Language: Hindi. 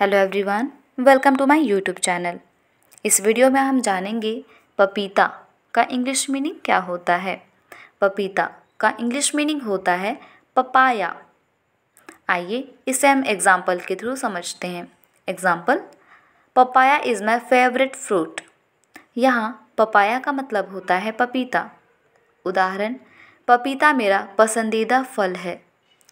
hello everyone welcome to my YouTube channel इस वीडियो में हम जानेंगे पपीता का इंग्लिश मीनिंग क्या होता है पपीता का इंग्लिश मीनिंग होता है पपाया आइए इसे हम एग्ज़ाम्पल के थ्रू समझते हैं example papaya is my favourite fruit यहाँ पपाया का मतलब होता है पपीता उदाहरण पपीता मेरा पसंदीदा फल है